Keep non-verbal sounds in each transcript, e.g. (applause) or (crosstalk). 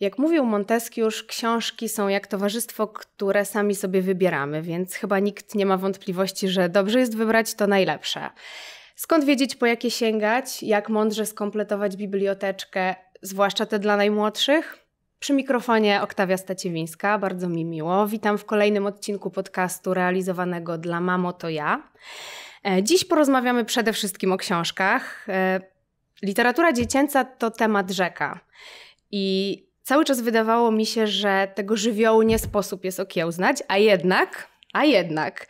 Jak mówił Montesquieu, książki są jak towarzystwo, które sami sobie wybieramy, więc chyba nikt nie ma wątpliwości, że dobrze jest wybrać to najlepsze. Skąd wiedzieć, po jakie sięgać, jak mądrze skompletować biblioteczkę, zwłaszcza te dla najmłodszych? Przy mikrofonie Oktawia Staciewińska, bardzo mi miło. Witam w kolejnym odcinku podcastu realizowanego dla Mamo to ja. E, dziś porozmawiamy przede wszystkim o książkach. E, literatura dziecięca to temat rzeka. I cały czas wydawało mi się, że tego żywiołu nie sposób jest okiełznać, a jednak, a jednak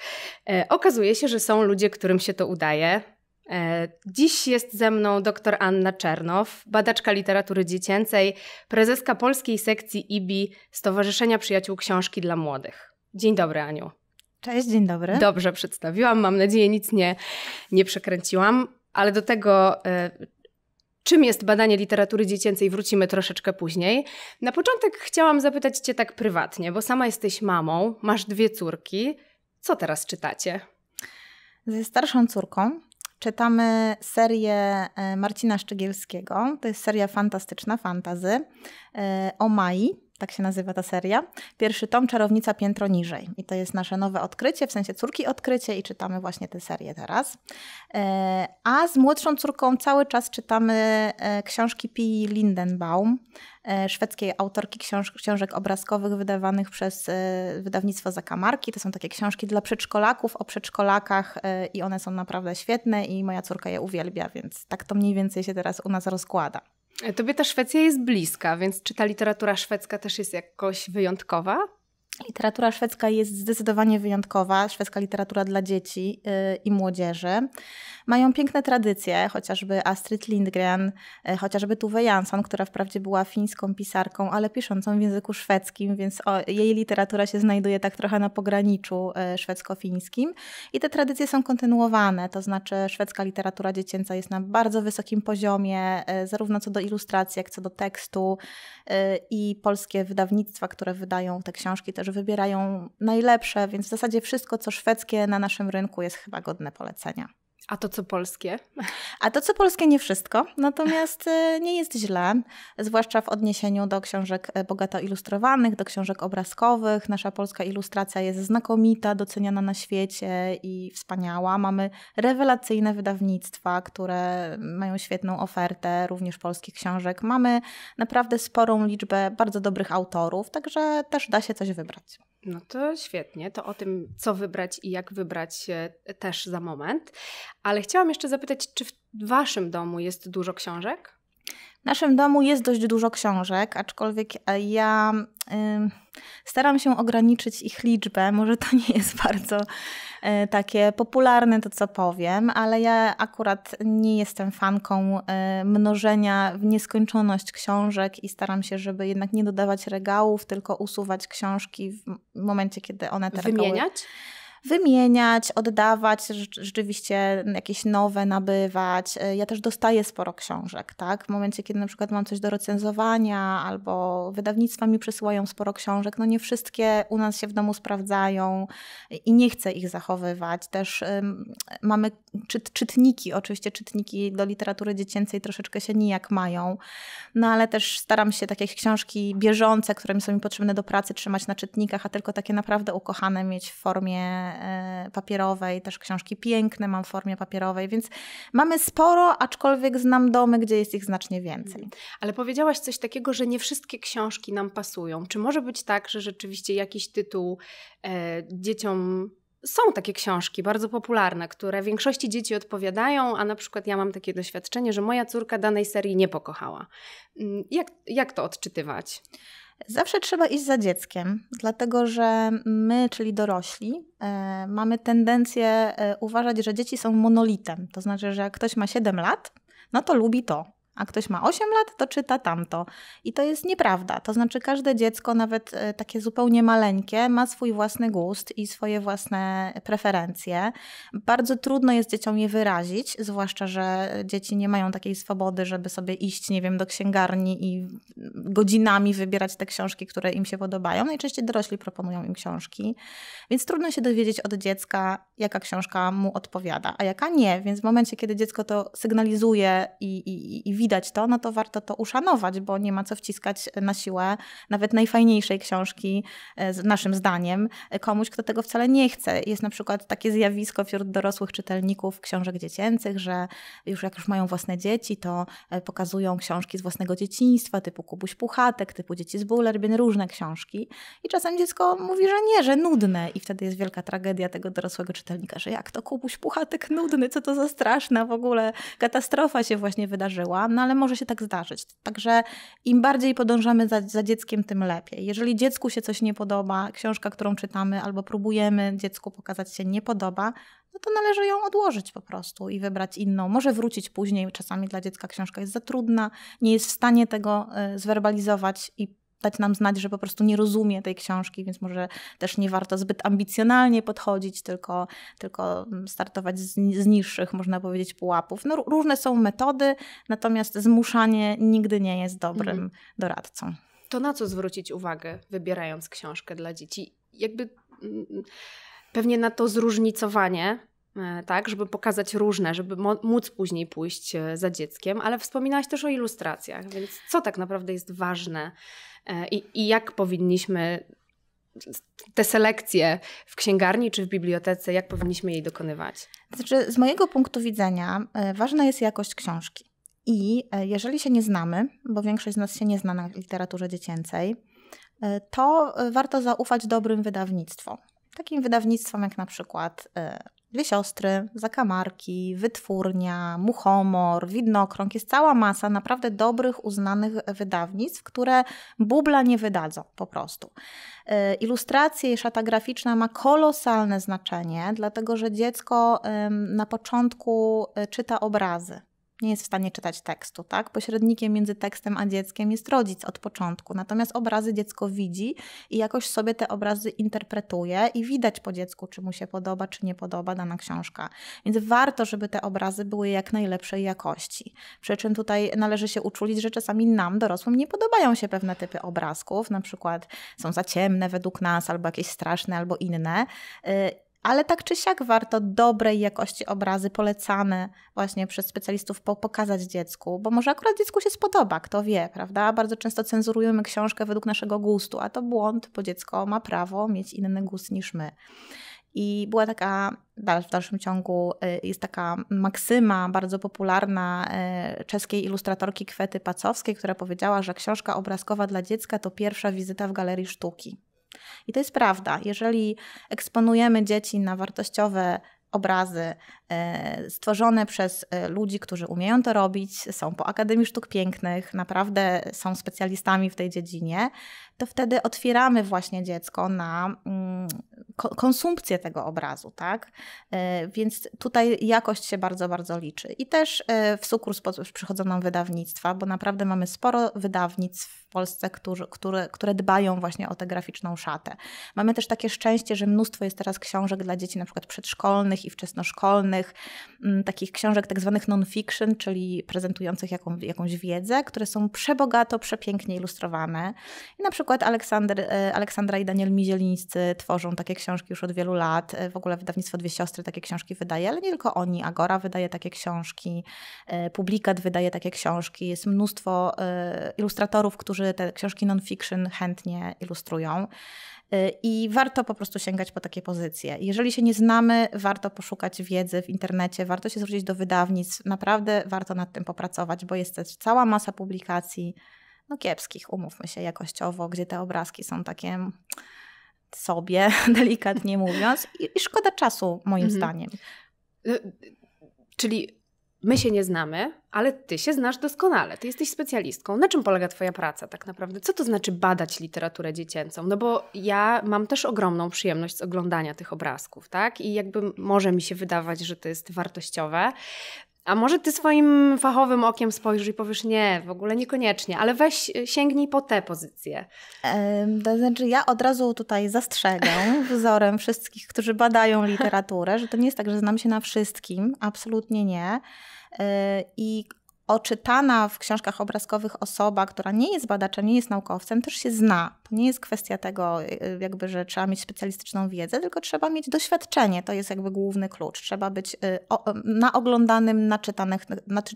e, okazuje się, że są ludzie, którym się to udaje. E, dziś jest ze mną dr Anna Czernow, badaczka literatury dziecięcej, prezeska polskiej sekcji IBI Stowarzyszenia Przyjaciół Książki dla Młodych. Dzień dobry, Aniu. Cześć, dzień dobry. Dobrze przedstawiłam, mam nadzieję nic nie, nie przekręciłam, ale do tego e, czym jest badanie literatury dziecięcej, wrócimy troszeczkę później. Na początek chciałam zapytać Cię tak prywatnie, bo sama jesteś mamą, masz dwie córki. Co teraz czytacie? Ze starszą córką czytamy serię e, Marcina Szczegielskiego. To jest seria fantastyczna, fantazy, e, o Mai tak się nazywa ta seria. Pierwszy tom Czarownica Piętro Niżej. I to jest nasze nowe odkrycie, w sensie córki odkrycie i czytamy właśnie tę serię teraz. E, a z młodszą córką cały czas czytamy e, książki Pii Lindenbaum, e, szwedzkiej autorki książ książek obrazkowych wydawanych przez wydawnictwo Zakamarki. To są takie książki dla przedszkolaków, o przedszkolakach i one są naprawdę świetne i moja córka je uwielbia, więc tak to mniej więcej się teraz u nas rozkłada. Tobie ta Szwecja jest bliska, więc czy ta literatura szwedzka też jest jakoś wyjątkowa? Literatura szwedzka jest zdecydowanie wyjątkowa, szwedzka literatura dla dzieci y, i młodzieży. Mają piękne tradycje, chociażby Astrid Lindgren, y, chociażby Tuve Jansson, która wprawdzie była fińską pisarką, ale piszącą w języku szwedzkim, więc jej literatura się znajduje tak trochę na pograniczu y, szwedzko-fińskim. I te tradycje są kontynuowane, to znaczy szwedzka literatura dziecięca jest na bardzo wysokim poziomie, zarówno co do ilustracji, jak co do tekstu i polskie wydawnictwa, które wydają te książki też którzy wybierają najlepsze, więc w zasadzie wszystko, co szwedzkie na naszym rynku jest chyba godne polecenia. A to co polskie? A to co polskie nie wszystko, natomiast e, nie jest źle, zwłaszcza w odniesieniu do książek e, bogato ilustrowanych, do książek obrazkowych. Nasza polska ilustracja jest znakomita, doceniana na świecie i wspaniała. Mamy rewelacyjne wydawnictwa, które mają świetną ofertę również polskich książek. Mamy naprawdę sporą liczbę bardzo dobrych autorów, także też da się coś wybrać. No to świetnie, to o tym, co wybrać i jak wybrać e, też za moment. Ale chciałam jeszcze zapytać, czy w Waszym domu jest dużo książek? W naszym domu jest dość dużo książek, aczkolwiek e, ja staram się ograniczyć ich liczbę. Może to nie jest (laughs) bardzo e, takie popularne, to co powiem, ale ja akurat nie jestem fanką e, mnożenia w nieskończoność książek i staram się, żeby jednak nie dodawać regałów, tylko usuwać książki w momencie, kiedy one te Wymieniać? Regały wymieniać, oddawać, rzeczywiście jakieś nowe nabywać. E, ja też dostaję sporo książek, tak? W momencie, kiedy na przykład mam coś do recenzowania albo wydawnictwa mi przysyłają sporo książek, no nie wszystkie u nas się w domu sprawdzają i nie chcę ich zachowywać. Też mamy czyt, czytniki, oczywiście czytniki do literatury dziecięcej troszeczkę się nijak mają, no ale też staram się takie książki bieżące, które mi są mi potrzebne do pracy, trzymać na czytnikach, a tylko takie naprawdę ukochane mieć w formie E, papierowej, też książki piękne mam w formie papierowej, więc mamy sporo, aczkolwiek znam domy, gdzie jest ich znacznie więcej. Mhm. Ale powiedziałaś coś takiego, że nie wszystkie książki nam pasują. Czy może być tak, że rzeczywiście jakiś tytuł e, dzieciom są takie książki bardzo popularne, które większości dzieci odpowiadają, a na przykład ja mam takie doświadczenie, że moja córka danej serii nie pokochała. Mm, jak, jak to odczytywać? Zawsze trzeba iść za dzieckiem, dlatego że my, czyli dorośli, e, mamy tendencję e, uważać, że dzieci są monolitem. To znaczy, że jak ktoś ma 7 lat, no to lubi to a ktoś ma 8 lat, to czyta tamto. I to jest nieprawda. To znaczy, każde dziecko, nawet e, takie zupełnie maleńkie, ma swój własny gust i swoje własne preferencje. Bardzo trudno jest dzieciom je wyrazić, zwłaszcza, że dzieci nie mają takiej swobody, żeby sobie iść, nie wiem, do księgarni i godzinami wybierać te książki, które im się podobają. Najczęściej dorośli proponują im książki, więc trudno się dowiedzieć od dziecka, jaka książka mu odpowiada, a jaka nie. Więc w momencie, kiedy dziecko to sygnalizuje i, i, i widać to, no to warto to uszanować, bo nie ma co wciskać na siłę nawet najfajniejszej książki, e, naszym zdaniem, e, komuś, kto tego wcale nie chce Jest na przykład takie zjawisko wśród dorosłych czytelników książek dziecięcych, że już jak już mają własne dzieci, to e, pokazują książki z własnego dzieciństwa, typu Kubuś Puchatek, typu Dzieci z Bullerbyn, różne książki. I czasem dziecko mówi, że nie, że nudne. I wtedy jest wielka tragedia tego dorosłego czytelnika, że jak to Kubuś Puchatek nudny, co to za straszna w ogóle katastrofa się właśnie wydarzyła no ale może się tak zdarzyć. Także im bardziej podążamy za, za dzieckiem, tym lepiej. Jeżeli dziecku się coś nie podoba, książka, którą czytamy albo próbujemy dziecku pokazać się nie podoba, no to należy ją odłożyć po prostu i wybrać inną. Może wrócić później, czasami dla dziecka książka jest za trudna, nie jest w stanie tego e, zwerbalizować i dać nam znać, że po prostu nie rozumie tej książki, więc może też nie warto zbyt ambicjonalnie podchodzić, tylko, tylko mm, startować z, z niższych, można powiedzieć, pułapów. No, różne są metody, natomiast zmuszanie nigdy nie jest dobrym mhm. doradcą. To na co zwrócić uwagę, wybierając książkę dla dzieci? Jakby mm, pewnie na to zróżnicowanie E, tak, żeby pokazać różne, żeby móc później pójść e, za dzieckiem, ale wspominałaś też o ilustracjach, więc co tak naprawdę jest ważne e, i, i jak powinniśmy te selekcje w księgarni czy w bibliotece, jak powinniśmy jej dokonywać? Znaczy, z mojego punktu widzenia ważna jest jakość książki. I jeżeli się nie znamy, bo większość z nas się nie zna na literaturze dziecięcej, to warto zaufać dobrym wydawnictwom. Takim wydawnictwom jak na przykład Dwie siostry, zakamarki, wytwórnia, muchomor, widnokrąg. Jest cała masa naprawdę dobrych, uznanych wydawnictw, które bubla nie wydadzą po prostu. E, ilustracje i szata graficzna ma kolosalne znaczenie, dlatego że dziecko na początku e, czyta obrazy nie jest w stanie czytać tekstu, tak? Pośrednikiem między tekstem a dzieckiem jest rodzic od początku, natomiast obrazy dziecko widzi i jakoś sobie te obrazy interpretuje i widać po dziecku, czy mu się podoba, czy nie podoba dana książka. Więc warto, żeby te obrazy były jak najlepszej jakości. Przy czym tutaj należy się uczulić, że czasami nam, dorosłym, nie podobają się pewne typy obrazków, na przykład są za ciemne według nas, albo jakieś straszne, albo inne. Y, ale tak czy siak warto dobrej jakości obrazy polecane właśnie przez specjalistów pokazać dziecku, bo może akurat dziecku się spodoba, kto wie, prawda? Bardzo często cenzurujemy książkę według naszego gustu, a to błąd, bo dziecko ma prawo mieć inny gust niż my. I była taka, w dalszym ciągu y, jest taka maksyma bardzo popularna y, czeskiej ilustratorki Kwety Pacowskiej, która powiedziała, że książka obrazkowa dla dziecka to pierwsza wizyta w galerii sztuki. I to jest prawda. Jeżeli eksponujemy dzieci na wartościowe obrazy e, stworzone przez e, ludzi, którzy umieją to robić, są po Akademii Sztuk Pięknych, naprawdę są specjalistami w tej dziedzinie, to wtedy otwieramy właśnie dziecko na mm, konsumpcję tego obrazu, tak? E, więc tutaj jakość się bardzo, bardzo liczy. I też e, w sukurs przychodzą nam wydawnictwa, bo naprawdę mamy sporo wydawnictw w Polsce, którzy, które, które dbają właśnie o tę graficzną szatę. Mamy też takie szczęście, że mnóstwo jest teraz książek dla dzieci na przykład przedszkolnych i wczesnoszkolnych, mm, takich książek tak zwanych non-fiction, czyli prezentujących jaką, jakąś wiedzę, które są przebogato, przepięknie ilustrowane. I na przykład przykład Aleksander, e, Aleksandra i Daniel Mizielińscy tworzą takie książki już od wielu lat. E, w ogóle wydawnictwo Dwie Siostry takie książki wydaje, ale nie tylko oni. Agora wydaje takie książki, e, Publikat wydaje takie książki. Jest mnóstwo ilustratorów, którzy te książki non-fiction chętnie ilustrują. I warto po prostu sięgać po takie pozycje. Jeżeli się nie znamy, warto poszukać wiedzy w internecie, warto się zwrócić do wydawnictw. Naprawdę warto nad tym popracować, bo jest też cała masa publikacji no kiepskich, umówmy się jakościowo, gdzie te obrazki są takie sobie, (laughs) delikatnie mówiąc, i, i szkoda czasu, moim mhm. zdaniem. Y, czyli my się nie znamy, ale ty się znasz doskonale. Ty jesteś specjalistką. Na czym polega twoja praca tak naprawdę? Co to znaczy badać literaturę dziecięcą? No bo ja mam też ogromną przyjemność z oglądania tych obrazków, tak? I jakby może mi się wydawać, że to jest wartościowe. A może ty swoim fachowym okiem spojrzysz i powiesz, nie, w ogóle niekoniecznie, ale weź, sięgnij po te pozycje. Ehm, to znaczy, ja od razu tutaj zastrzegam (laughs) wzorem wszystkich, którzy badają literaturę, że to nie jest tak, że znam się na wszystkim, absolutnie nie. E, I oczytana w książkach obrazkowych osoba, która nie jest badaczem, nie jest naukowcem, też się zna to nie jest kwestia tego, y, jakby, że trzeba mieć specjalistyczną wiedzę, tylko trzeba mieć doświadczenie. To jest jakby główny klucz. Trzeba być y, naoglądanym, oglądanym,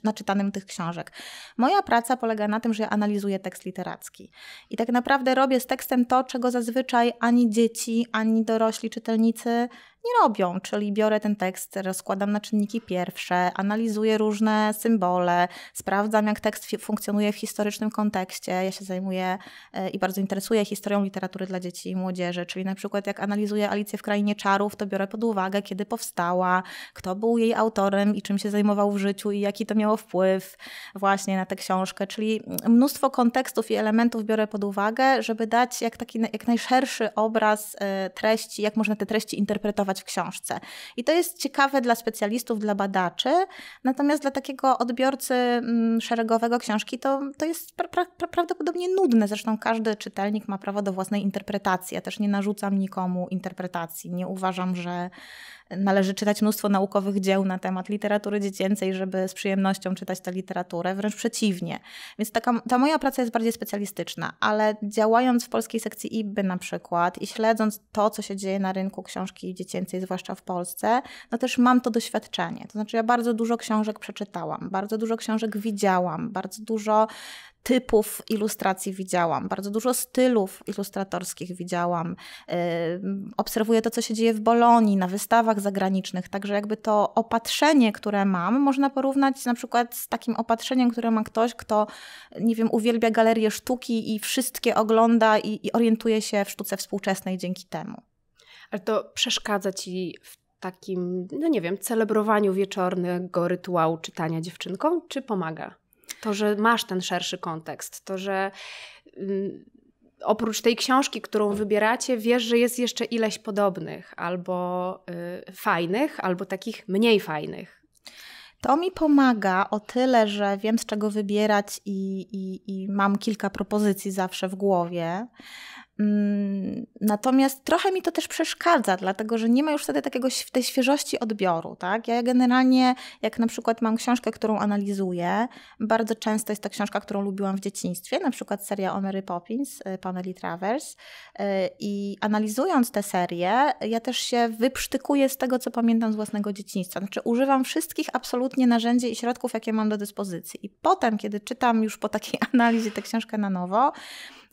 naczytanym tych książek. Moja praca polega na tym, że ja analizuję tekst literacki. I tak naprawdę robię z tekstem to, czego zazwyczaj ani dzieci, ani dorośli czytelnicy nie robią, czyli biorę ten tekst, rozkładam na czynniki pierwsze, analizuję różne symbole, sprawdzam, jak tekst funkcjonuje w historycznym kontekście. Ja się zajmuję y, i bardzo interesuję historią literatury dla dzieci i młodzieży, czyli na przykład jak analizuję Alicję w Krainie Czarów, to biorę pod uwagę, kiedy powstała, kto był jej autorem i czym się zajmował w życiu i jaki to miało wpływ właśnie na tę książkę, czyli mnóstwo kontekstów i elementów biorę pod uwagę, żeby dać jak taki jak najszerszy obraz e, treści, jak można te treści interpretować w książce. I to jest ciekawe dla specjalistów, dla badaczy, natomiast dla takiego odbiorcy mm, szeregowego książki to, to jest pra pra prawdopodobnie nudne. Zresztą każdy czytelnik ma ma prawo do własnej interpretacji. Ja też nie narzucam nikomu interpretacji. Nie uważam, że należy czytać mnóstwo naukowych dzieł na temat literatury dziecięcej, żeby z przyjemnością czytać tę literaturę. Wręcz przeciwnie. Więc taka, ta moja praca jest bardziej specjalistyczna, ale działając w polskiej sekcji IBBY na przykład i śledząc to, co się dzieje na rynku książki dziecięcej, zwłaszcza w Polsce, no też mam to doświadczenie. To znaczy ja bardzo dużo książek przeczytałam, bardzo dużo książek widziałam, bardzo dużo typów ilustracji widziałam, bardzo dużo stylów ilustratorskich widziałam. Obserwuję to, co się dzieje w Bolonii, na wystawach zagranicznych, także jakby to opatrzenie, które mam, można porównać na przykład z takim opatrzeniem, które ma ktoś, kto, nie wiem, uwielbia galerie sztuki i wszystkie ogląda i, i orientuje się w sztuce współczesnej dzięki temu. Ale to przeszkadza ci w takim, no nie wiem, celebrowaniu wieczornego rytuału czytania dziewczynką, czy pomaga? To, że masz ten szerszy kontekst, to, że mm, oprócz tej książki, którą wybieracie, wiesz, że jest jeszcze ileś podobnych, albo y, fajnych, albo takich mniej fajnych. To mi pomaga o tyle, że wiem z czego wybierać i, i, i mam kilka propozycji zawsze w głowie. Mm, natomiast trochę mi to też przeszkadza, dlatego że nie ma już wtedy takiego, tej świeżości odbioru. Tak? Ja generalnie, jak na przykład mam książkę, którą analizuję, bardzo często jest to książka, którą lubiłam w dzieciństwie, na przykład seria o Mary Poppins, y, Pamela Travers. Y, I analizując tę serię, ja też się wyprztykuję z tego, co pamiętam z własnego dzieciństwa. Znaczy, używam wszystkich absolutnie narzędzi i środków, jakie mam do dyspozycji. I potem, kiedy czytam już po takiej (laughs) analizie tę książkę na nowo,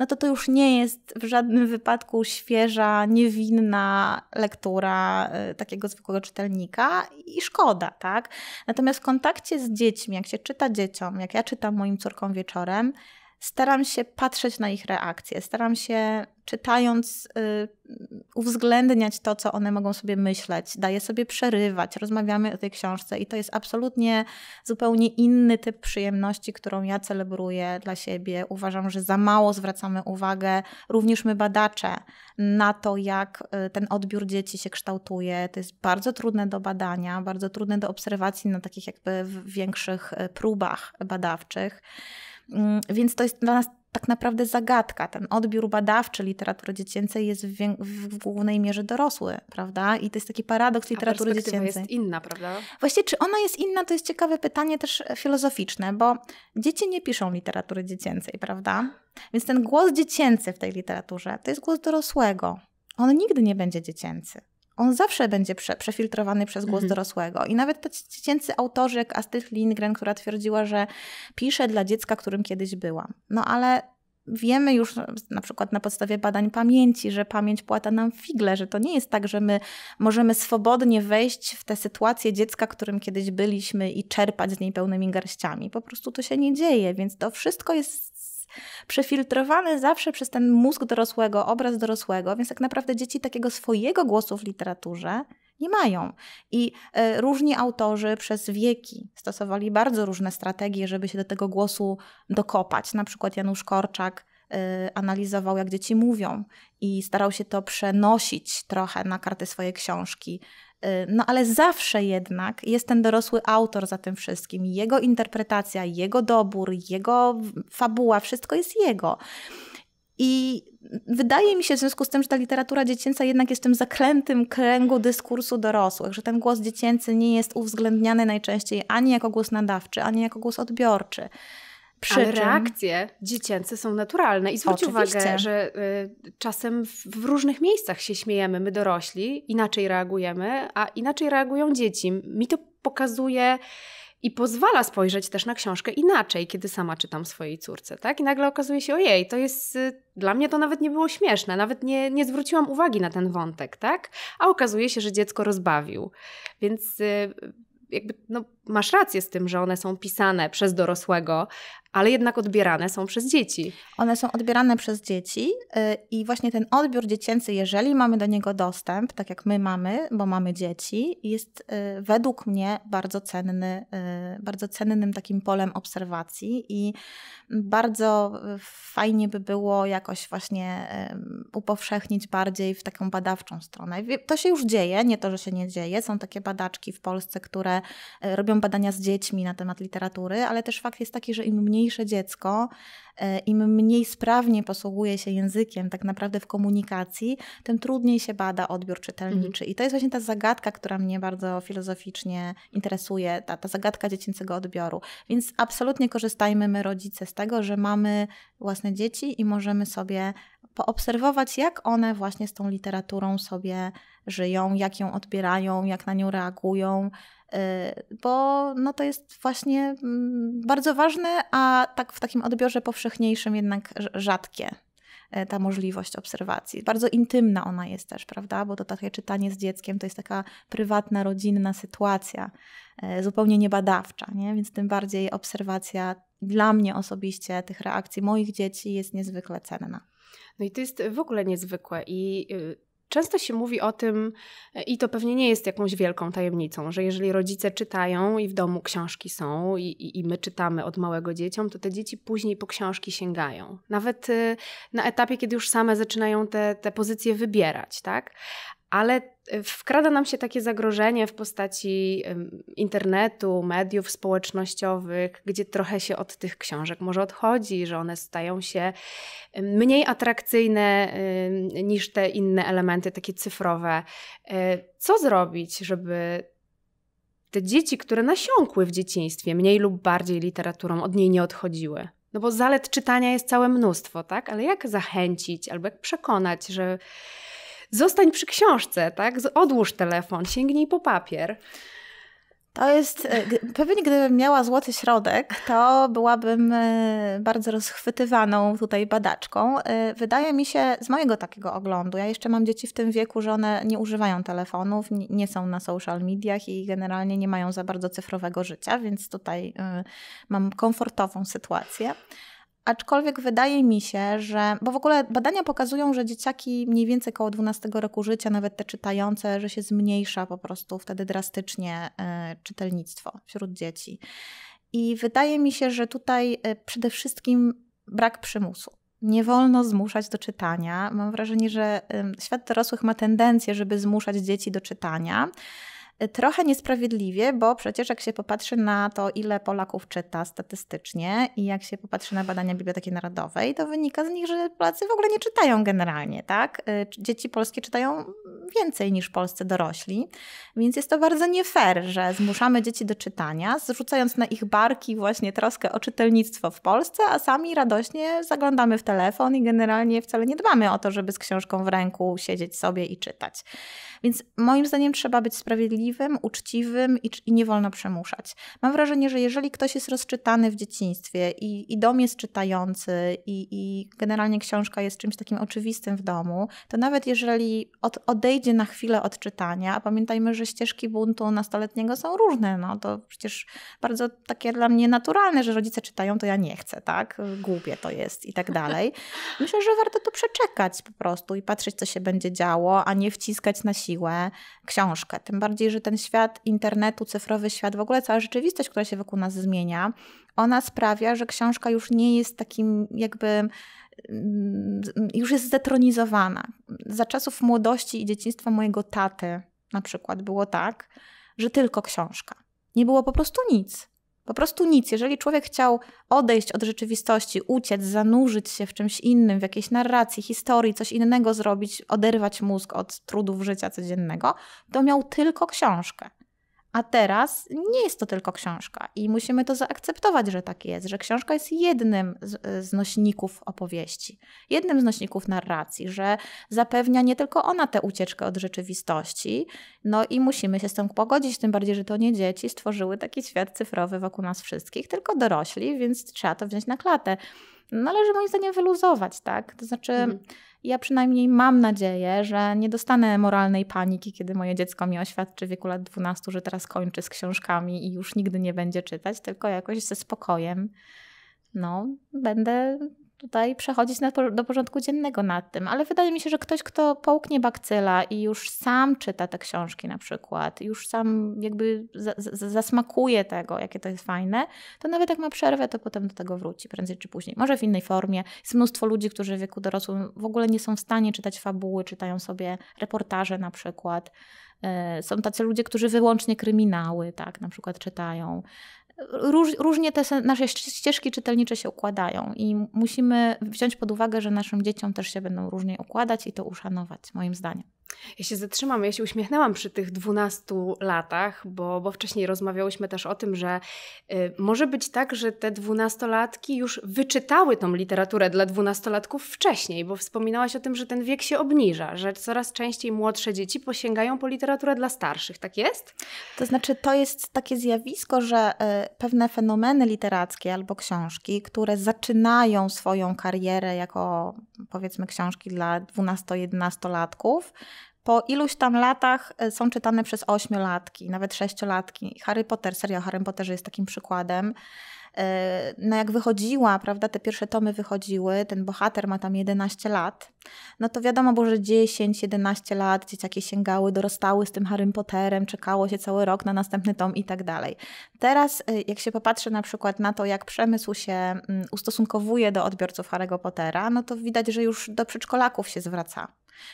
no to to już nie jest w żadnym wypadku świeża, niewinna lektura e, takiego zwykłego czytelnika i szkoda, tak? Natomiast w kontakcie z dziećmi, jak się czyta dzieciom, jak ja czytam moim córkom wieczorem, staram się patrzeć na ich reakcje, staram się czytając y, uwzględniać to, co one mogą sobie myśleć, daję sobie przerywać, rozmawiamy o tej książce i to jest absolutnie zupełnie inny typ przyjemności, którą ja celebruję dla siebie. Uważam, że za mało zwracamy uwagę, również my badacze, na to, jak y, ten odbiór dzieci się kształtuje. To jest bardzo trudne do badania, bardzo trudne do obserwacji na takich jakby większych y, próbach badawczych. Mm, więc to jest dla nas tak naprawdę zagadka. Ten odbiór badawczy literatury dziecięcej jest w, w, głównej mierze dorosły, prawda? I to jest taki paradoks literatury A dziecięcej. jest inna, prawda? Właściwie, czy ona jest inna, to jest ciekawe pytanie też e, filozoficzne, bo dzieci nie piszą literatury dziecięcej, prawda? Więc ten głos dziecięcy w tej literaturze to jest głos dorosłego. On nigdy nie będzie dziecięcy on zawsze będzie prze, przefiltrowany przez głos mhm. dorosłego. I nawet ta dziecięcy autorzy jak Astrid Lindgren, która twierdziła, że pisze dla dziecka, którym kiedyś byłam. No ale wiemy już na przykład na podstawie badań pamięci, że pamięć płata nam figle, że to nie jest tak, że my możemy swobodnie wejść w tę sytuację dziecka, którym kiedyś byliśmy i czerpać z niej pełnymi garściami. Po prostu to się nie dzieje, więc to wszystko jest przefiltrowany zawsze przez ten mózg dorosłego, obraz dorosłego, więc tak naprawdę dzieci takiego swojego głosu w literaturze nie mają. I y, różni autorzy przez wieki stosowali bardzo różne strategie, żeby się do tego głosu dokopać. Na przykład Janusz Korczak e, analizował, jak dzieci mówią i starał się to przenosić trochę na karty swojej książki. Y, no ale zawsze jednak jest ten dorosły autor za tym wszystkim. Jego interpretacja, jego dobór, jego fabuła, wszystko jest jego. I wydaje mi się w związku z tym, że ta literatura dziecięca jednak jest w tym zaklętym kręgu dyskursu dorosłych, że ten głos dziecięcy nie jest uwzględniany najczęściej ani jako głos nadawczy, ani jako głos odbiorczy. Przy Ale reakcje dziecięce są naturalne. I zwróć Oczywiście. uwagę, że y, czasem w, w, różnych miejscach się śmiejemy, my dorośli, inaczej reagujemy, a inaczej reagują dzieci. Mi to pokazuje i pozwala spojrzeć też na książkę inaczej, kiedy sama czytam swojej córce, tak? I nagle okazuje się, ojej, to jest, y, dla mnie to nawet nie było śmieszne, nawet nie, nie zwróciłam uwagi na ten wątek, tak? A okazuje się, że dziecko rozbawił. Więc y, jakby, no masz rację z tym, że one są pisane przez dorosłego, ale jednak odbierane są przez dzieci. One są odbierane przez dzieci y, i właśnie ten odbiór dziecięcy, jeżeli mamy do niego dostęp, tak jak my mamy, bo mamy dzieci, jest y, według mnie bardzo cenny, y, bardzo cennym takim polem obserwacji i bardzo fajnie by było jakoś właśnie upowszechnić bardziej w taką badawczą stronę. To się już dzieje, nie to, że się nie dzieje. Są takie badaczki w Polsce, które robią badania z dziećmi na temat literatury, ale też fakt jest taki, że im mniejsze dziecko, e, im mniej sprawnie posługuje się językiem tak naprawdę w komunikacji, tym trudniej się bada odbiór czytelniczy. Mhm. I to jest właśnie ta zagadka, która mnie bardzo filozoficznie interesuje, ta, ta zagadka dziecięcego odbioru. Więc absolutnie korzystajmy my rodzice z tego, że mamy własne dzieci i możemy sobie poobserwować, jak one właśnie z tą literaturą sobie żyją, jak ją odbierają, jak na nią reagują, y, bo no to jest właśnie mm, bardzo ważne, a tak w takim odbiorze powszechniejszym jednak rzadkie y, ta możliwość obserwacji. Bardzo intymna ona jest też, prawda? Bo to takie czytanie z dzieckiem to jest taka prywatna, rodzinna sytuacja, y, zupełnie niebadawcza, nie? więc tym bardziej obserwacja dla mnie osobiście tych reakcji moich dzieci jest niezwykle cenna. No i to jest w ogóle niezwykłe i y, Często się mówi o tym, y, i to pewnie nie jest jakąś wielką tajemnicą, że jeżeli rodzice czytają i w domu książki są i, i, i my czytamy od małego dzieciom, to te dzieci później po książki sięgają. Nawet y, na etapie, kiedy już same zaczynają te, te pozycje wybierać, tak? Ale wkrada nam się takie zagrożenie w postaci internetu, mediów społecznościowych, gdzie trochę się od tych książek może odchodzi, że one stają się mniej atrakcyjne niż te inne elementy, takie cyfrowe. E, co zrobić, żeby te dzieci, które nasiąkły w dzieciństwie mniej lub bardziej literaturą, od niej nie odchodziły? No bo zalet czytania jest całe mnóstwo, tak? Ale jak zachęcić albo jak przekonać, że zostań przy książce, tak? Odłóż telefon, sięgnij po papier. To jest, e, pewnie gdybym miała złoty środek, to byłabym e, bardzo rozchwytywaną tutaj badaczką. E, wydaje mi się, z mojego takiego oglądu, ja jeszcze mam dzieci w tym wieku, że one nie używają telefonów, nie są na social mediach i generalnie nie mają za bardzo cyfrowego życia, więc tutaj mam komfortową sytuację. Aczkolwiek wydaje mi się, że. Bo w ogóle badania pokazują, że dzieciaki mniej więcej około 12 roku życia, nawet te czytające, że się zmniejsza po prostu wtedy drastycznie e, czytelnictwo wśród dzieci. I wydaje mi się, że tutaj e, przede wszystkim brak przymusu. Nie wolno zmuszać do czytania. Mam wrażenie, że świat dorosłych ma tendencję, żeby zmuszać dzieci do czytania. Trochę niesprawiedliwie, bo przecież jak się popatrzy na to, ile Polaków czyta statystycznie i jak się popatrzy na badania Biblioteki Narodowej, to wynika z nich, że Polacy w ogóle nie czytają generalnie, tak? Y, dzieci polskie czytają więcej niż polscy dorośli, więc jest to bardzo nie fair, że zmuszamy dzieci do czytania, zrzucając na ich barki właśnie troskę o czytelnictwo w Polsce, a sami radośnie zaglądamy w telefon i generalnie wcale nie dbamy o to, żeby z książką w ręku siedzieć sobie i czytać. Więc moim zdaniem trzeba być sprawiedliwym sprawiedliwym, uczciwym i, i, nie wolno przemuszać. Mam wrażenie, że jeżeli ktoś jest rozczytany w dzieciństwie i, i dom jest czytający i, i, generalnie książka jest czymś takim oczywistym w domu, to nawet jeżeli od, odejdzie na chwilę od czytania, a pamiętajmy, że ścieżki buntu nastoletniego są różne, no to przecież bardzo takie dla mnie naturalne, że rodzice czytają, to ja nie chcę, tak? Głupie to jest i tak (laughs) dalej. Myślę, że warto to przeczekać po prostu i patrzeć, co się będzie działo, a nie wciskać na siłę książkę. Tym bardziej, że ten świat internetu, cyfrowy świat, w ogóle cała rzeczywistość, która się wokół nas zmienia, ona sprawia, że książka już nie jest takim jakby mm, już jest zdetronizowana. Za czasów młodości i dzieciństwa mojego taty na przykład było tak, że tylko książka. Nie było po prostu nic. Po prostu nic. Jeżeli człowiek chciał odejść od rzeczywistości, uciec, zanurzyć się w czymś innym, w jakiejś narracji, historii, coś innego zrobić, oderwać mózg od trudów życia codziennego, to miał tylko książkę. A teraz nie jest to tylko książka i musimy to zaakceptować, że tak jest, że książka jest jednym z, z nośników opowieści, jednym z nośników narracji, że zapewnia nie tylko ona tę ucieczkę od rzeczywistości, no i musimy się z tym pogodzić, tym bardziej, że to nie dzieci stworzyły taki świat cyfrowy wokół nas wszystkich, tylko dorośli, więc trzeba to wziąć na klatę. Należy moim zdaniem wyluzować, tak? To znaczy. Mhm ja przynajmniej mam nadzieję, że nie dostanę moralnej paniki, kiedy moje dziecko mi oświadczy w wieku lat 12, że teraz kończy z książkami i już nigdy nie będzie czytać, tylko jakoś ze spokojem. No, będę tutaj przechodzić na, do porządku dziennego nad tym. Ale wydaje mi się, że ktoś, kto połknie bakcyla i już sam czyta te książki na przykład, już sam jakby zasmakuje tego, jakie to jest fajne, to nawet jak ma przerwę, to potem do tego wróci prędzej czy później. Może w innej formie. Jest mnóstwo ludzi, którzy w wieku dorosłym w ogóle nie są w stanie czytać fabuły, czytają sobie reportaże na przykład. Y, są tacy ludzie, którzy wyłącznie kryminały, tak, na przykład czytają. Róż, różnie te nasze ścieżki czytelnicze się układają i musimy wziąć pod uwagę, że naszym dzieciom też się będą różnie układać i to uszanować, moim zdaniem. Ja się zatrzymam, ja się uśmiechnęłam przy tych 12 latach, bo, bo wcześniej rozmawiałyśmy też o tym, że y, może być tak, że te 12-latki już wyczytały tą literaturę dla dwunastolatków wcześniej, bo wspominałaś o tym, że ten wiek się obniża, że coraz częściej młodsze dzieci posięgają po literaturę dla starszych, tak jest? To znaczy, to jest takie zjawisko, że y, pewne fenomeny literackie albo książki, które zaczynają swoją karierę jako powiedzmy książki dla 12-11-latków, po iluś tam latach e, są czytane przez ośmiolatki, nawet sześciolatki. Harry Potter, seria o Harry Potterze jest takim przykładem. E, no jak wychodziła, prawda, te pierwsze tomy wychodziły, ten bohater ma tam 11 lat, no to wiadomo było, że 10-11 lat dzieciaki sięgały, dorastały z tym Harry Potterem, czekało się cały rok na następny tom i tak dalej. Teraz e, jak się popatrzy na przykład na to, jak przemysł się mm, ustosunkowuje do odbiorców Harry'ego Pottera, no to widać, że już do przedszkolaków się zwraca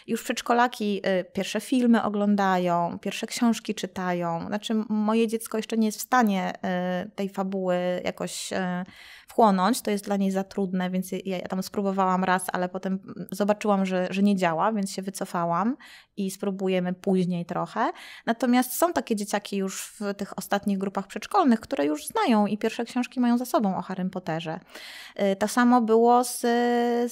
już przedszkolaki y, pierwsze filmy oglądają, pierwsze książki czytają. Znaczy, moje dziecko jeszcze nie jest w stanie y, tej fabuły jakoś y, wchłonąć, to jest dla niej za trudne, więc ja tam spróbowałam raz, ale potem zobaczyłam, że, że nie działa, więc się wycofałam i spróbujemy później trochę. Natomiast są takie dzieciaki już w tych ostatnich grupach przedszkolnych, które już znają i pierwsze książki mają za sobą o Harrym Potterze. Y, to samo było z,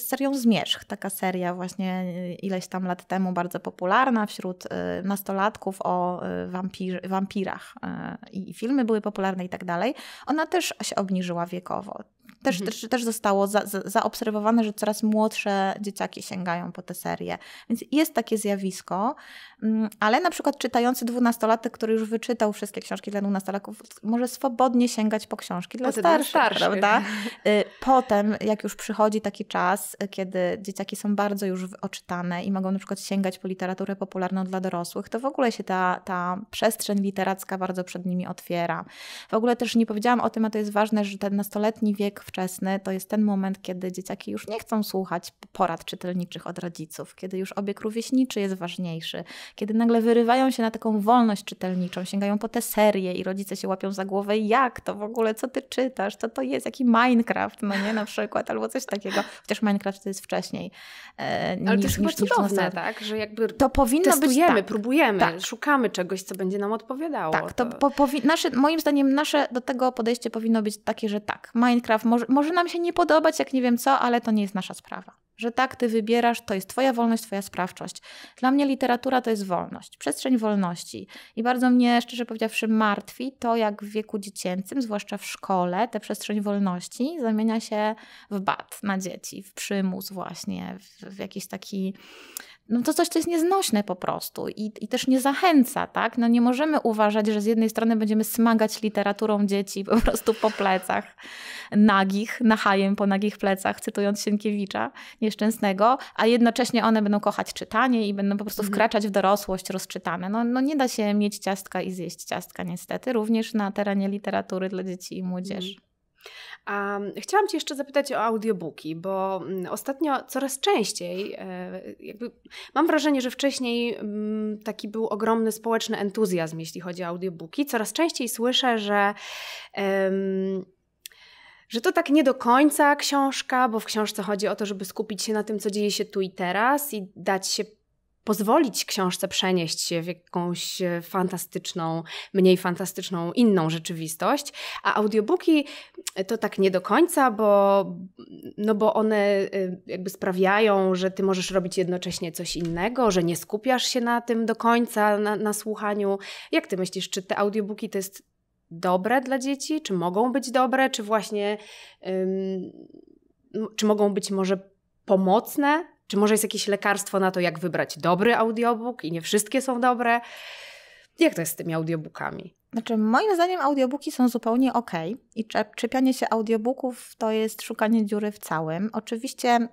z serią Zmierzch, taka seria właśnie y, ileś tam lat temu bardzo popularna wśród y, nastolatków o wampir, wampirach i filmy były popularne i tak dalej. Ona też się obniżyła wiekowo. out Też, mhm. też, też zostało za, za, zaobserwowane, że coraz młodsze dzieciaki sięgają po te serie. Więc jest takie zjawisko, mm, ale na przykład czytający dwunastolatek, który już wyczytał wszystkie książki dla dwunastolaków, może swobodnie sięgać po książki dla starszych, starszych, prawda? (laughs) Y, potem, jak już przychodzi taki czas, y, kiedy dzieciaki są bardzo już oczytane i mogą na przykład sięgać po literaturę popularną dla dorosłych, to w ogóle się ta, ta przestrzeń literacka bardzo przed nimi otwiera. W ogóle też nie powiedziałam o tym, a to jest ważne, że ten nastoletni wiek wiek wczesny to jest ten moment, kiedy dzieciaki już nie chcą słuchać porad czytelniczych od rodziców, kiedy już obieg rówieśniczy jest ważniejszy, kiedy nagle wyrywają się na taką wolność czytelniczą, sięgają po te serie i rodzice się łapią za głowę, jak to w ogóle, co ty czytasz, co to jest, jaki Minecraft, no nie, na przykład, albo coś takiego. Chociaż Minecraft to jest wcześniej. E, Ale niż, to jest chyba niż, cudowne, tak? Że jakby to powinno testujemy, być, tak, próbujemy, tak. szukamy czegoś, co będzie nam odpowiadało. Tak, to, to. Po, powi- nasze, moim zdaniem nasze do tego podejście powinno być takie, że tak, Minecraft może, może nam się nie podobać, jak nie wiem co, ale to nie jest nasza sprawa. Że tak ty wybierasz, to jest twoja wolność, twoja sprawczość. Dla mnie literatura to jest wolność, przestrzeń wolności. I bardzo mnie, szczerze powiedziawszy, martwi to, jak w wieku dziecięcym, zwłaszcza w szkole, ta przestrzeń wolności zamienia się w bat na dzieci, w przymus właśnie, w, w jakiś taki no to coś, co jest nieznośne po prostu i, i też nie zachęca, tak? No nie możemy uważać, że z jednej strony będziemy smagać literaturą dzieci po prostu po plecach, nagich, nachajem po nagich plecach, cytując Sienkiewicza nieszczęsnego, a jednocześnie one będą kochać czytanie i będą po prostu mhm. wkraczać w dorosłość rozczytane. No, no nie da się mieć ciastka i zjeść ciastka niestety, również na terenie literatury dla dzieci i młodzieży. Mhm chciałam Cię jeszcze zapytać o audiobooki, bo mm, ostatnio coraz częściej, e, jakby mam wrażenie, że wcześniej mm, taki był ogromny społeczny entuzjazm, jeśli chodzi o audiobooki. Coraz częściej słyszę, że. że to tak nie do końca książka, bo w książce chodzi o to, żeby skupić się na tym, co dzieje się tu i teraz i dać się pozwolić książce przenieść się w jakąś e, fantastyczną, mniej fantastyczną, inną rzeczywistość, a audiobooki e, to tak nie do końca, bo, no bo one e, jakby sprawiają, że ty możesz robić jednocześnie coś innego, że nie skupiasz się na tym do końca, na, na słuchaniu. Jak ty myślisz, czy te audiobooki to jest dobre dla dzieci, czy mogą być dobre, czy właśnie, ym, czy mogą być może pomocne czy może jest jakieś lekarstwo na to, jak wybrać dobry audiobook i nie wszystkie są dobre? Jak to jest z tymi audiobookami? Znaczy, moim zdaniem audiobooki są zupełnie ok i czepianie się audiobooków to jest szukanie dziury w całym. Oczywiście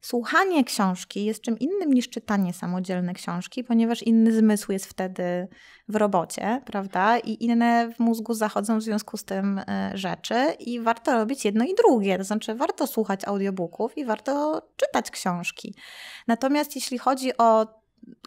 Słuchanie książki jest czym innym niż czytanie samodzielne książki, ponieważ inny zmysł jest wtedy w robocie, prawda? I inne w mózgu zachodzą w związku z tym e, rzeczy, i warto robić jedno i drugie. To znaczy, warto słuchać audiobooków i warto czytać książki. Natomiast jeśli chodzi o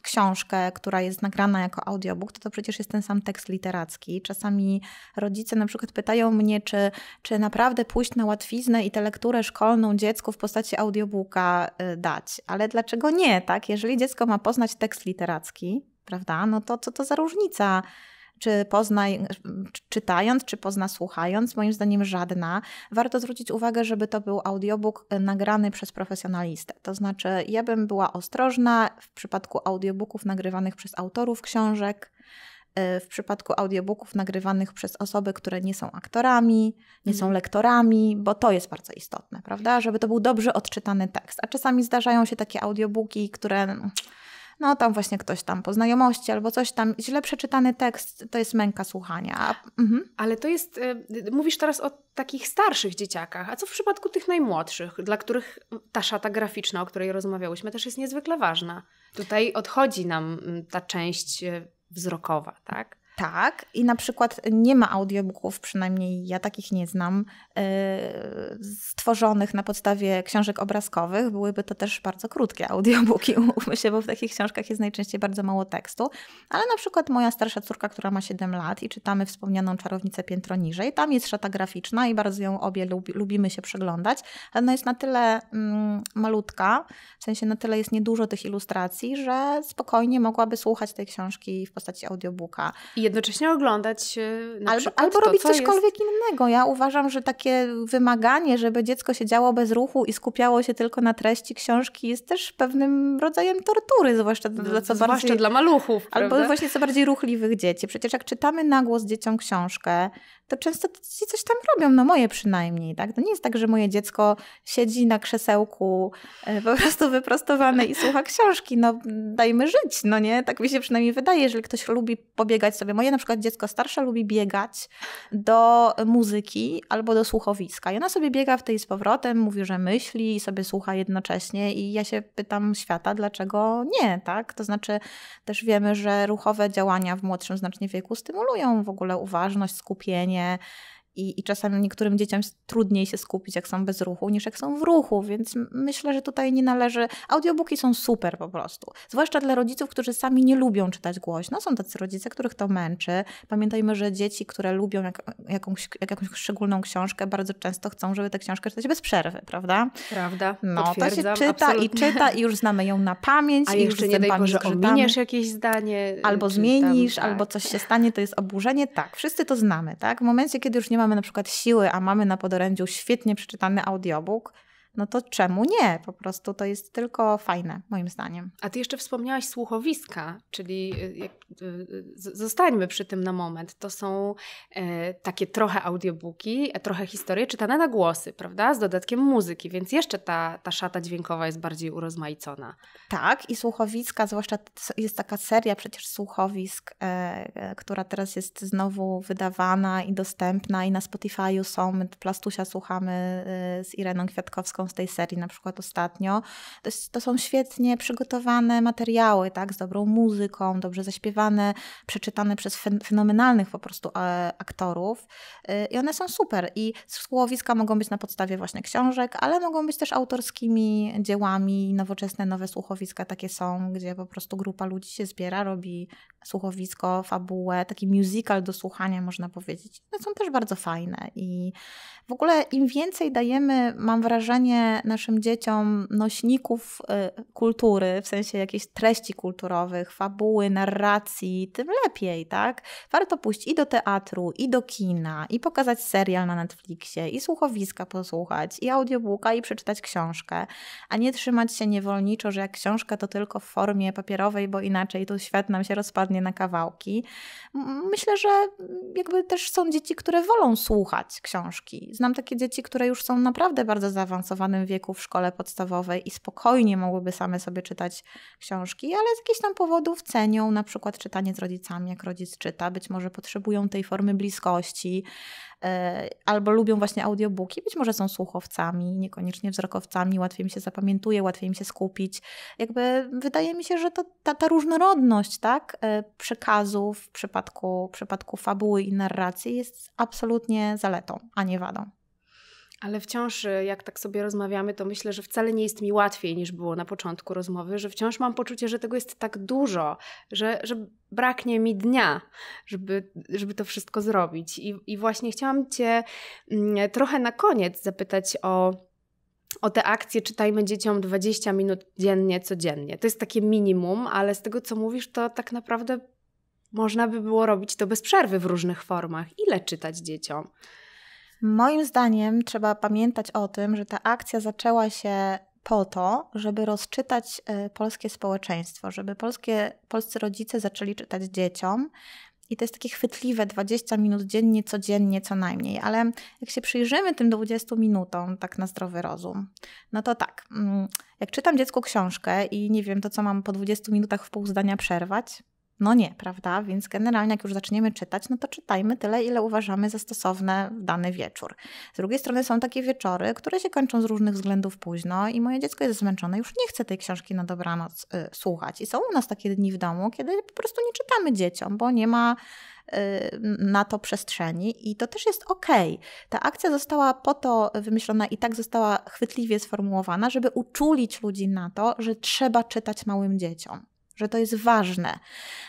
książkę, która jest nagrana jako audiobook, to to przecież jest ten sam tekst literacki. Czasami rodzice na przykład pytają mnie, czy, czy naprawdę pójść na łatwiznę i tę lekturę szkolną dziecku w postaci audiobooka y, dać. Ale dlaczego nie, tak? Jeżeli dziecko ma poznać tekst literacki, prawda, no to co to za różnica czy pozna czytając, czy pozna słuchając, moim zdaniem żadna. Warto zwrócić uwagę, żeby to był audiobook e, nagrany przez profesjonalistę. To znaczy, ja bym była ostrożna w przypadku audiobooków nagrywanych przez autorów książek e, w przypadku audiobooków nagrywanych przez osoby, które nie są aktorami, nie są mhm. lektorami, bo to jest bardzo istotne, prawda? Żeby to był dobrze odczytany tekst. A czasami zdarzają się takie audiobooki, które no tam właśnie ktoś tam po znajomości albo coś tam, źle przeczytany tekst to jest męka słuchania. Mhm. Ale to jest, e, mówisz teraz o takich starszych dzieciakach, a co w przypadku tych najmłodszych, dla których ta szata graficzna, o której rozmawiałyśmy, też jest niezwykle ważna. Tutaj odchodzi nam ta część e, wzrokowa, tak? Tak, i na przykład nie ma audiobooków, przynajmniej ja takich nie znam, y, stworzonych na podstawie książek obrazkowych. Byłyby to też bardzo krótkie audiobooki, (laughs) umówmy się, bo w takich książkach jest najczęściej bardzo mało tekstu. Ale na przykład moja starsza córka, która ma 7 lat i czytamy wspomnianą czarownicę piętro niżej, tam jest szata graficzna i bardzo ją obie lubi, lubimy się przeglądać. Ona jest na tyle mm, malutka, w sensie na tyle jest niedużo tych ilustracji, że spokojnie mogłaby słuchać tej książki w postaci audiobooka. I jednocześnie oglądać e, na albo, albo robić to, co cośkolwiek jest... innego. Ja uważam, że takie wymaganie, żeby dziecko siedziało bez ruchu i skupiało się tylko na treści książki jest też pewnym rodzajem tortury, zwłaszcza, no, dla, co zwłaszcza bardziej, dla maluchów. Albo prawda? właśnie co bardziej ruchliwych dzieci. Przecież jak czytamy na głos dzieciom książkę, to często ci coś tam robią, no moje przynajmniej, tak? To nie jest tak, że moje dziecko siedzi na krzesełku e, po prostu wyprostowane i słucha książki. No dajmy żyć, no nie? Tak mi się przynajmniej wydaje, jeżeli ktoś lubi pobiegać sobie moje na przykład dziecko starsze lubi biegać do muzyki albo do słuchowiska. I ona sobie biega w tej z powrotem, mówi, że myśli i sobie słucha jednocześnie. I ja się pytam świata, dlaczego nie, tak? To znaczy też wiemy, że ruchowe działania w młodszym znacznie wieku stymulują w ogóle uważność, skupienie i, I czasami niektórym dzieciom trudniej się skupić, jak są bez ruchu, niż jak są w ruchu, więc myślę, że tutaj nie należy. Audiobooki są super po prostu. Zwłaszcza dla rodziców, którzy sami nie lubią czytać głośno. Są tacy rodzice, których to męczy. Pamiętajmy, że dzieci, które lubią jak, jakąś, jak jakąś szczególną książkę, bardzo często chcą, żeby tę książkę czytać bez przerwy, prawda? Prawda. No, to się czyta absolutnie. i czyta i już znamy ją na pamięć. A i jeszcze nie daj Boże, ominiesz jakieś zdanie. Albo zmienisz, tak. albo coś się stanie, to jest oburzenie. Tak, wszyscy to znamy, tak? W momencie, kiedy już nie ma mamy na przykład siły, a mamy na podorędziu świetnie przeczytany audiobook, no to czemu nie? Po prostu to jest tylko fajne, moim zdaniem. A ty jeszcze wspomniałaś słuchowiska, czyli y, y, zostańmy przy tym na moment. To są e, takie trochę audiobooki, e, trochę historie czytane na głosy, prawda? Z dodatkiem muzyki, więc jeszcze ta, ta szata dźwiękowa jest bardziej urozmaicona. Tak, i słuchowiska, zwłaszcza jest taka seria przecież słuchowisk, e, która teraz jest znowu wydawana i dostępna i na Spotify'u są. Plastusia słuchamy y, z Ireną Kwiatkowską bohaterką z tej serii na przykład ostatnio. To, jest, to są świetnie przygotowane materiały, tak, z dobrą muzyką, dobrze zaśpiewane, przeczytane przez fenomenalnych po prostu e, aktorów y, i one są super i słowiska mogą być na podstawie właśnie książek, ale mogą być też autorskimi dziełami, nowoczesne nowe słuchowiska takie są, gdzie po prostu grupa ludzi się zbiera, robi słuchowisko, fabułę, taki musical do słuchania można powiedzieć. One są też bardzo fajne i w ogóle im więcej dajemy, mam wrażenie naszym dzieciom nośników y, kultury, w sensie jakichś treści kulturowych, fabuły, narracji, tym lepiej, tak? Warto pójść i do teatru, i do kina, i pokazać serial na Netflixie, i słuchowiska posłuchać, i audiobooka, i przeczytać książkę, a nie trzymać się niewolniczo, że jak książka to tylko w formie papierowej, bo inaczej to świat nam się rozpadnie na kawałki. Myślę, że mm, jakby też są dzieci, które wolą słuchać książki. Znam takie dzieci, które już są naprawdę bardzo zaawansowane zaawansowanym wieku w szkole podstawowej i spokojnie mogłyby same sobie czytać książki, ale z jakichś tam powodów cenią na przykład czytanie z rodzicami, jak rodzic czyta, być może potrzebują tej formy bliskości, e, albo lubią właśnie audiobooki, być może są słuchowcami, niekoniecznie wzrokowcami, łatwiej mi się zapamiętuje, łatwiej mi się skupić. Jakby wydaje mi się, że to, ta, ta różnorodność tak, e, przekazów w przypadku, w przypadku fabuły i narracji jest absolutnie zaletą, a nie wadą. Ale wciąż, e, jak tak sobie rozmawiamy, to myślę, że wcale nie jest mi łatwiej niż było na początku rozmowy, że wciąż mam poczucie, że tego jest tak dużo, że, że braknie mi dnia, żeby, żeby to wszystko zrobić. I, I właśnie chciałam Cię mm, trochę na koniec zapytać o o te akcje czytajmy dzieciom 20 minut dziennie, codziennie. To jest takie minimum, ale z tego co mówisz, to tak naprawdę można by było robić to bez przerwy w różnych formach. Ile czytać dzieciom? Moim zdaniem trzeba pamiętać o tym, że ta akcja zaczęła się po to, żeby rozczytać e, polskie społeczeństwo, żeby polskie, polscy rodzice zaczęli czytać dzieciom. I to jest takie chwytliwe 20 minut dziennie, codziennie co najmniej, ale jak się przyjrzymy tym 20 minutom, tak na zdrowy rozum, no to tak, mm, jak czytam dziecku książkę i nie wiem to, co mam po 20 minutach w pół zdania przerwać, no nie, prawda? Więc generalnie, jak już zaczniemy czytać, no to czytajmy tyle, ile uważamy za stosowne w dany wieczór. Z drugiej strony są takie wieczory, które się kończą z różnych względów późno i moje dziecko jest zmęczone, już nie chce tej książki na dobranoc y, słuchać. I są u nas takie dni w domu, kiedy po prostu nie czytamy dzieciom, bo nie ma y, na to przestrzeni i to też jest ok. Ta akcja została po to wymyślona i tak została chwytliwie sformułowana, żeby uczulić ludzi na to, że trzeba czytać małym dzieciom że to jest ważne.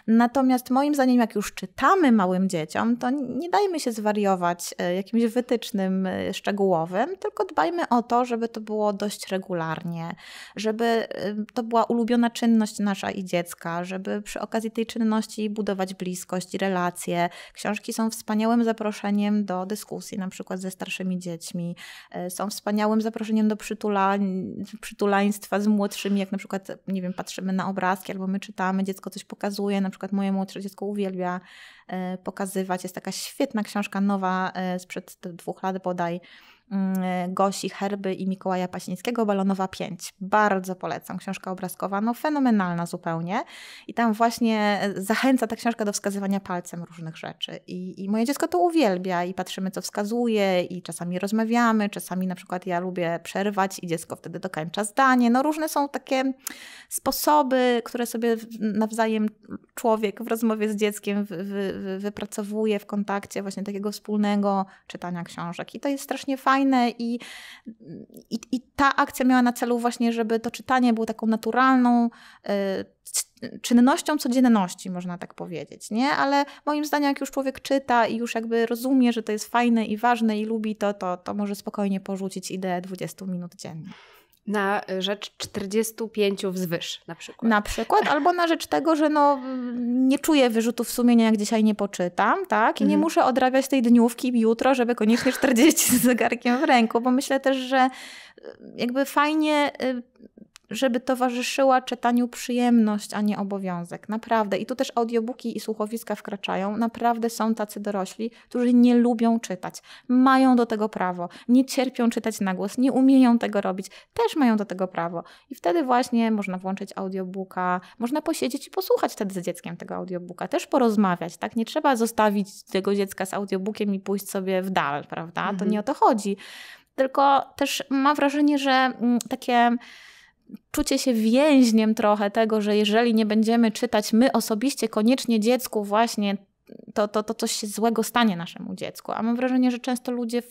Natomiast moim zdaniem, jak już czytamy małym dzieciom, to nie dajmy się zwariować e, jakimś wytycznym e, szczegółowym, tylko dbajmy o to, żeby to było dość regularnie, żeby e, to była ulubiona czynność nasza i dziecka, żeby przy okazji tej czynności budować bliskość, relacje. Książki są wspaniałym zaproszeniem do dyskusji, na przykład ze starszymi dziećmi, są wspaniałym zaproszeniem do przytula, przytulaństwa z młodszymi, jak na przykład, nie wiem, patrzymy na obrazki albo my czytamy, dziecko coś pokazuje, na przykład moje młodsze dziecko uwielbia e, pokazywać. Jest taka świetna książka nowa e, sprzed dwóch lat bodaj, Mm, Gosi Herby i Mikołaja Pasińskiego, Balonowa 5. Bardzo polecam, książka obrazkowa, no fenomenalna zupełnie. I tam właśnie e, zachęca ta książka do wskazywania palcem różnych rzeczy. I, i moje dziecko to uwielbia i patrzymy, co wskazuje i czasami rozmawiamy, czasami na przykład ja lubię przerwać i dziecko wtedy dokończa zdanie. No różne są takie sposoby, które sobie nawzajem człowiek w rozmowie z dzieckiem wy, wy, wypracowuje w kontakcie właśnie takiego wspólnego czytania książek. I to jest strasznie fajne fajne i, i, i, ta akcja miała na celu właśnie, żeby to czytanie było taką naturalną e, czynnością codzienności, można tak powiedzieć, nie? Ale moim zdaniem, jak już człowiek czyta i już jakby rozumie, że to jest fajne i ważne i lubi to, to, to może spokojnie porzucić ideę 20 minut dziennie na rzecz 45 wzwyż na przykład. Na przykład, albo na rzecz tego, że no, nie czuję wyrzutów sumienia, jak dzisiaj nie poczytam, tak? I mm. nie mhm. muszę odrabiać tej dniówki jutro, żeby koniecznie 40 z (laughs) zegarkiem w ręku, bo myślę też, że e, jakby fajnie e, żeby towarzyszyła czytaniu przyjemność, a nie obowiązek. Naprawdę. I tu też audiobooki i słuchowiska wkraczają. Naprawdę są tacy dorośli, którzy nie lubią czytać. Mają do tego prawo. Nie cierpią czytać na głos, nie umieją tego robić. Też mają do tego prawo. I wtedy właśnie można włączyć audiobooka, można posiedzieć i posłuchać wtedy z dzieckiem tego audiobooka. Też porozmawiać, tak? Nie trzeba zostawić tego dziecka z audiobookiem i pójść sobie w dal, prawda? Mhm. To nie mhm. o to chodzi. Tylko też mam wrażenie, że mm, takie czucie się więźniem trochę tego, że jeżeli nie będziemy czytać my osobiście koniecznie dziecku właśnie to, to, to coś się złego stanie naszemu dziecku. A mam wrażenie, że często ludzie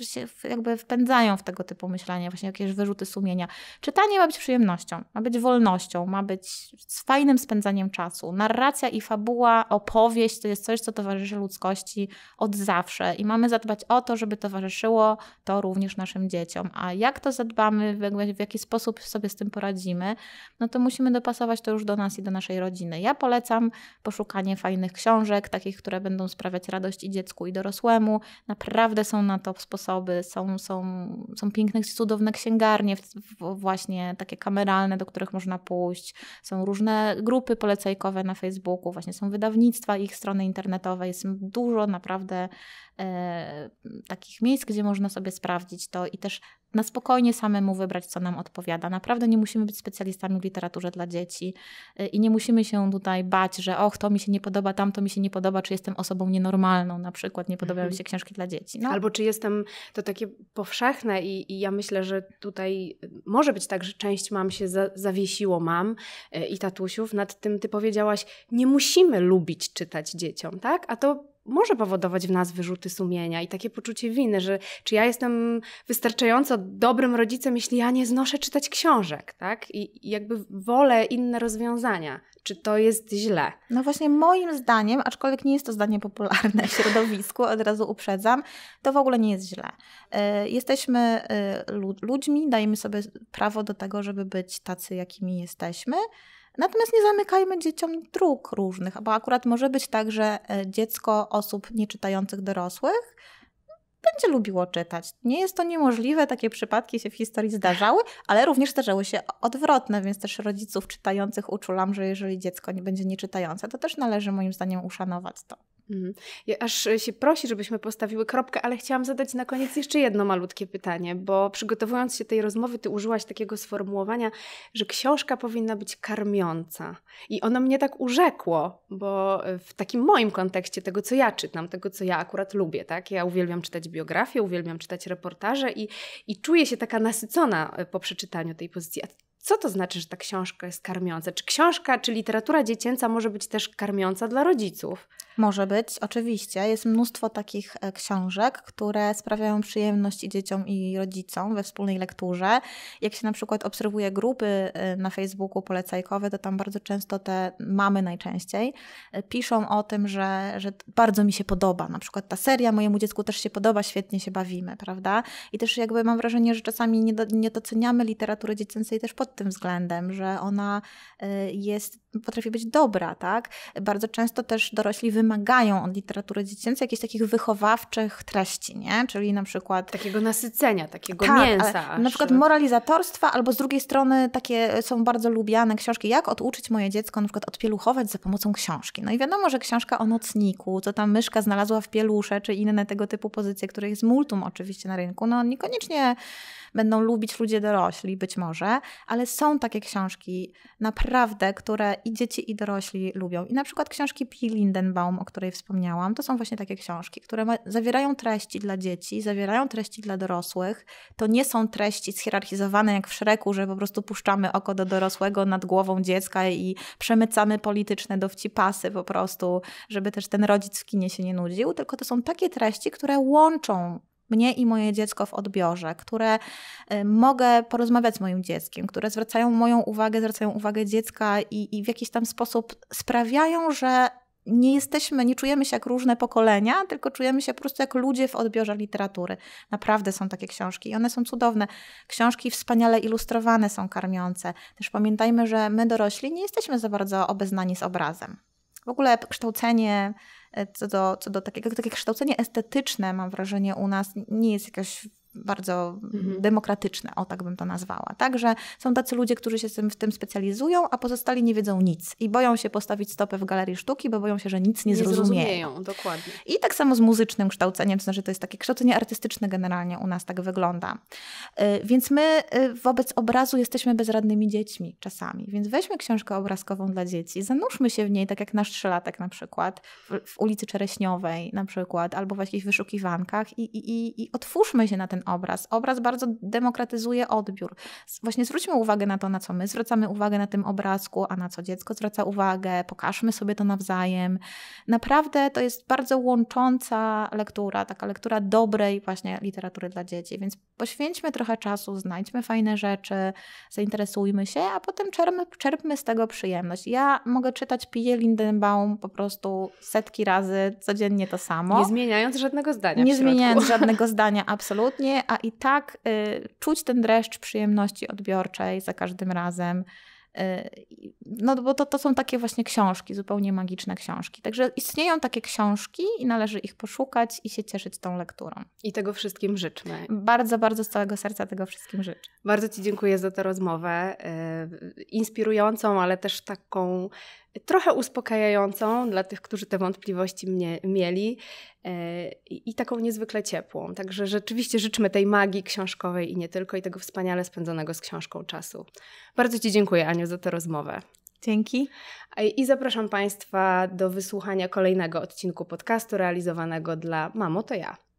się jakby wpędzają w tego typu myślenie, właśnie jakieś wyrzuty sumienia. Czytanie ma być przyjemnością, ma być wolnością, ma być z fajnym spędzaniem czasu. Narracja i fabuła, opowieść to jest coś, co towarzyszy ludzkości od zawsze i mamy zadbać o to, żeby towarzyszyło to również naszym dzieciom. A jak to zadbamy, w jaki sposób sobie z tym poradzimy, no to musimy dopasować to już do nas i do naszej rodziny. Ja polecam poszukanie fajnych książek, takich, które będą sprawiać radość i dziecku, i dorosłemu. Naprawdę są na to sposoby sposoby, są, są, są piękne, cudowne księgarnie, właśnie takie kameralne, do których można pójść, są różne grupy polecajkowe na Facebooku, właśnie są wydawnictwa, ich strony internetowe, jest dużo naprawdę E, takich miejsc, gdzie można sobie sprawdzić to i też na spokojnie samemu wybrać, co nam odpowiada. Naprawdę nie musimy być specjalistami w literaturze dla dzieci e, i nie musimy się tutaj bać, że och, to mi się nie podoba, tamto mi się nie podoba, czy jestem osobą nienormalną, na przykład nie podobają mi mhm. się książki dla dzieci. No. Albo czy jestem, to takie powszechne i, i, ja myślę, że tutaj e, może być tak, że część mam się za, zawiesiło mam i tatusiów nad tym, ty powiedziałaś, nie musimy lubić czytać dzieciom, tak? A to może powodować w nas wyrzuty sumienia i takie poczucie winy, że czy ja jestem wystarczająco dobrym rodzicem, jeśli ja nie znoszę czytać książek, tak? I, jakby wolę inne rozwiązania. Czy to jest źle? No właśnie moim zdaniem, aczkolwiek nie jest to zdanie popularne w środowisku, od razu uprzedzam, to w ogóle nie jest źle. Y, jesteśmy y, ludźmi, dajemy sobie prawo do tego, żeby być tacy, jakimi jesteśmy. Natomiast nie zamykajmy dzieciom dróg różnych, bo akurat może być tak, że e, dziecko osób nieczytających dorosłych będzie lubiło czytać. Nie jest to niemożliwe, takie przypadki się w historii zdarzały, ale również zdarzały się odwrotne, więc też rodziców czytających uczulam, że jeżeli dziecko nie będzie nieczytające, to też należy moim zdaniem uszanować to. Mhm. aż e, się prosi, żebyśmy postawiły kropkę, ale chciałam zadać na koniec jeszcze jedno malutkie pytanie, bo przygotowując się tej rozmowy, ty użyłaś takiego sformułowania, że książka powinna być karmiąca. I ono mnie tak urzekło, bo e, w takim moim kontekście tego, co ja czytam, tego, co ja akurat lubię, tak? Ja uwielbiam czytać biografie, uwielbiam czytać reportaże i, i czuję się taka nasycona e, po przeczytaniu tej pozycji. A co to znaczy, że ta książka jest karmiąca? Czy książka, czy literatura dziecięca może być też karmiąca dla rodziców? Może być, oczywiście. Jest mnóstwo takich e, książek, które sprawiają przyjemność i dzieciom, i rodzicom we wspólnej lekturze. Jak się na przykład obserwuje grupy e, na Facebooku polecajkowe, to tam bardzo często te mamy najczęściej e, piszą o tym, że, że bardzo mi się podoba. Na przykład ta seria mojemu dziecku też się podoba, świetnie się bawimy, prawda? I też jakby mam wrażenie, że czasami nie, do, nie doceniamy literatury dziecięcej też pod pod tym względem, że ona y, jest, potrafi być dobra, tak? Bardzo często też dorośli wymagają od literatury dziecięcej jakichś takich wychowawczych treści, nie? Czyli na przykład... Takiego nasycenia, takiego tak, mięsa. Na przykład moralizatorstwa, albo z drugiej strony takie są bardzo lubiane książki, jak oduczyć moje dziecko na przykład odpieluchować za pomocą książki. No i wiadomo, że książka o nocniku, co tam myszka znalazła w pielusze, czy inne tego typu pozycje, które jest multum oczywiście na rynku, no niekoniecznie będą lubić ludzie dorośli, być może, ale są takie książki naprawdę, które i dzieci, i dorośli lubią. I na przykład książki P. Lindenbaum, o której wspomniałam, to są właśnie takie książki, które ma, zawierają treści dla dzieci, zawierają treści dla dorosłych. To nie są treści schierarchizowane jak w szeregu, że po prostu puszczamy oko do dorosłego nad głową dziecka i przemycamy polityczne dowcipasy po prostu, żeby też ten rodzic w kinie się nie nudził, tylko to są takie treści, które łączą mnie i moje dziecko w odbiorze, które y, mogę porozmawiać z moim dzieckiem, które zwracają moją uwagę, zwracają uwagę dziecka i, i w jakiś tam sposób sprawiają, że nie jesteśmy, nie czujemy się jak różne pokolenia, tylko czujemy się po prostu jak ludzie w odbiorze literatury. Naprawdę są takie książki i one są cudowne. Książki wspaniale ilustrowane są karmiące. Też pamiętajmy, że my dorośli nie jesteśmy za bardzo obeznani z obrazem. W ogóle kształcenie E, co do, co do takiego, takie kształcenie estetyczne, mam wrażenie, u nas nie jest jakaś bardzo mhm. demokratyczne, o tak bym to nazwała. Także są tacy ludzie, którzy się w tym specjalizują, a pozostali nie wiedzą nic i boją się postawić stopę w galerii sztuki, bo boją się, że nic nie, nie zrozumieją. Dokładnie. I tak samo z muzycznym kształceniem, to znaczy to jest takie kształcenie artystyczne generalnie u nas tak wygląda. Y, więc my y, wobec obrazu jesteśmy bezradnymi dziećmi czasami, więc weźmy książkę obrazkową dla dzieci, zanurzmy się w niej, tak jak nasz trzylatek na przykład, w, w ulicy Czereśniowej na przykład, albo w jakichś wyszukiwankach i, i, i, i otwórzmy się na ten obraz. Obraz bardzo demokratyzuje odbiór. Właśnie zwróćmy uwagę na to, na co my zwracamy uwagę na tym obrazku, a na co dziecko zwraca uwagę, pokażmy sobie to nawzajem. Naprawdę to jest bardzo łącząca lektura, taka lektura dobrej właśnie literatury dla dzieci, więc poświęćmy trochę czasu, znajdźmy fajne rzeczy, zainteresujmy się, a potem czerpmy, czerpmy z tego przyjemność. Ja mogę czytać Pije Lindenbaum po prostu setki razy codziennie to samo. Nie zmieniając żadnego zdania. Nie zmieniając (laughs) żadnego zdania, absolutnie a i tak y, czuć ten dreszcz przyjemności odbiorczej za każdym razem. Y, no bo to, to są takie właśnie książki, zupełnie magiczne książki. Także istnieją takie książki i należy ich poszukać i się cieszyć tą lekturą. I tego wszystkim życzmy. Bardzo, bardzo z całego serca tego wszystkim życzę. Bardzo Ci dziękuję za tę rozmowę, y, inspirującą, ale też taką trochę uspokajającą dla tych, którzy te wątpliwości mnie, mieli e, i, i taką niezwykle ciepłą. Także rzeczywiście życzmy tej magii książkowej i nie tylko, i tego wspaniale spędzonego z książką czasu. Bardzo Ci dziękuję, Aniu, za tę rozmowę. Dzięki. I zapraszam Państwa do wysłuchania kolejnego odcinku podcastu realizowanego dla Mamo to ja.